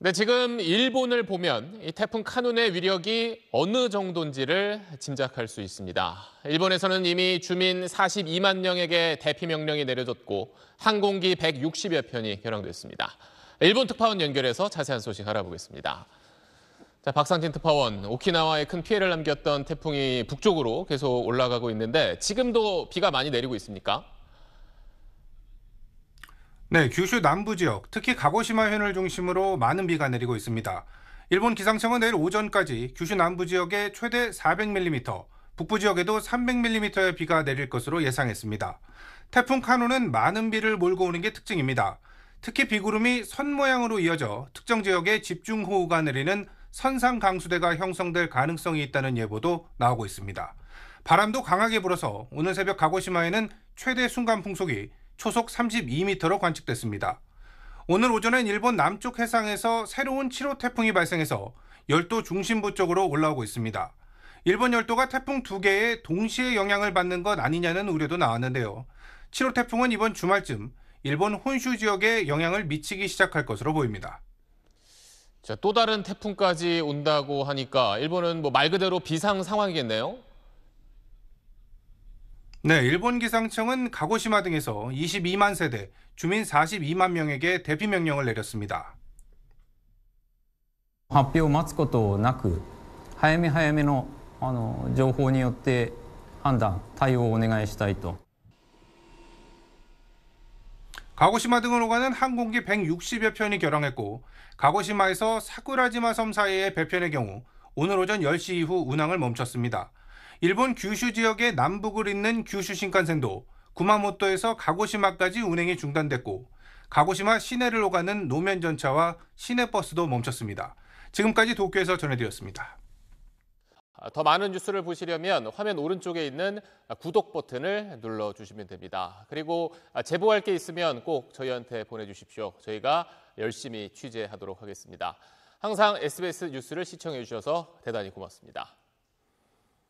근 네, 지금 일본을 보면 태풍 카눈의 위력이 어느 정도인지를 짐작할 수 있습니다. 일본에서는 이미 주민 42만 명에게 대피 명령이 내려졌고 항공기 160여 편이 결항됐습니다. 일본 특파원 연결해서 자세한 소식 알아보겠습니다. 자, 박상진 특파원, 오키나와에 큰 피해를 남겼던 태풍이 북쪽으로 계속 올라가고 있는데 지금도 비가 많이 내리고 있습니까? 네, 규슈 남부 지역, 특히 가고시마현을 중심으로 많은 비가 내리고 있습니다. 일본 기상청은 내일 오전까지 규슈 남부 지역에 최대 400mm, 북부 지역에도 300mm의 비가 내릴 것으로 예상했습니다. 태풍 카노는 많은 비를 몰고 오는 게 특징입니다. 특히 비구름이 선 모양으로 이어져 특정 지역에 집중호우가 내리는 선상 강수대가 형성될 가능성이 있다는 예보도 나오고 있습니다. 바람도 강하게 불어서 오늘 새벽 가고시마에는 최대 순간 풍속이 초속 32m로 관측됐습니다. 오늘 오전엔 일본 남쪽 해상에서 새로운 7호 태풍이 발생해서 열도 중심부 쪽으로 올라오고 있습니다. 일본 열도가 태풍 두 개에 동시에 영향을 받는 것 아니냐는 우려도 나왔는데요. 7호 태풍은 이번 주말쯤 일본 혼슈 지역에 영향을 미치기 시작할 것으로 보입니다. 자, 또 다른 태풍까지 온다고 하니까 일본은 뭐말 그대로 비상 상황이겠네요. 네, 일본 기상청은 가고시마 등에서 22만 세대, 주민 42만 명에게 대피 명령을 내렸습니다. 発表を待つことなく、早め早めのあの情報によって判断、対応をお願いしたいと。 가고시마 등을 오가는 항공기 160여 편이 결항했고 가고시마에서 사쿠라지마 섬 사이의 배편의 경우 오늘 오전 10시 이후 운항을 멈췄습니다. 일본 규슈 지역의 남북을 잇는 규슈 신칸센도 구마모토에서 가고시마까지 운행이 중단됐고 가고시마 시내를 오가는 노면 전차와 시내 버스도 멈췄습니다. 지금까지 도쿄에서 전해드렸습니다. 더 많은 뉴스를 보시려면 화면 오른쪽에 있는 구독 버튼을 눌러주시면 됩니다. 그리고 제보할 게 있으면 꼭 저희한테 보내주십시오. 저희가 열심히 취재하도록 하겠습니다. 항상 SBS 뉴스를 시청해 주셔서 대단히 고맙습니다.